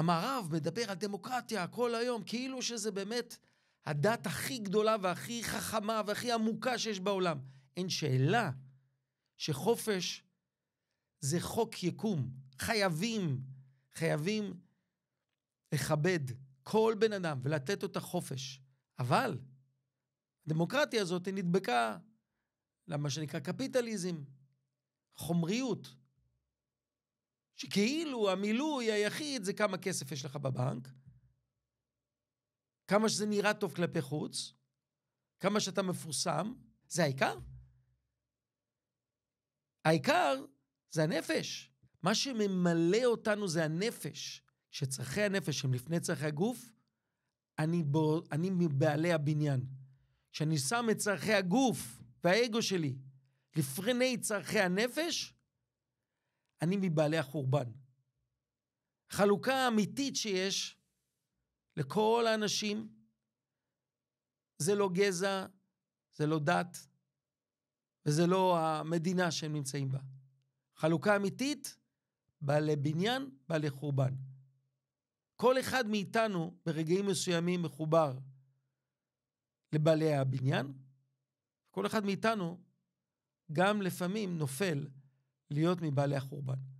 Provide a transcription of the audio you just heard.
המערב מדבר על דמוקרטיה כל היום, כאילו שזה באמת הדת הכי גדולה והכי חכמה והכי עמוקה שיש בעולם. אין שאלה שחופש זה חוק יקום. חייבים, חייבים לכבד כל בן אדם ולתת אותה חופש. אבל הדמוקרטיה הזאת נדבקה למה שנקרא קפיטליזם, חומריות. שכאילו המילוי היחיד זה כמה כסף יש לך בבנק, כמה שזה נראה טוב כלפי חוץ, כמה שאתה מפורסם, זה העיקר. העיקר זה הנפש. מה שממלא אותנו זה הנפש. שצרכי הנפש הם לפני צרכי הגוף, אני, בו, אני מבעלי הבניין. כשאני שם את צרכי הגוף והאגו שלי לפני צרכי הנפש, אני מבעלי החורבן. חלוקה אמיתית שיש לכל האנשים זה לא גזע, זה לא דת, וזה לא המדינה שהם נמצאים בה. חלוקה אמיתית, בעלי בניין, בעלי חורבן. כל אחד מאיתנו ברגעים מסוימים מחובר לבעלי הבניין, כל אחד מאיתנו גם לפעמים נופל להיות מבעלי החורבן.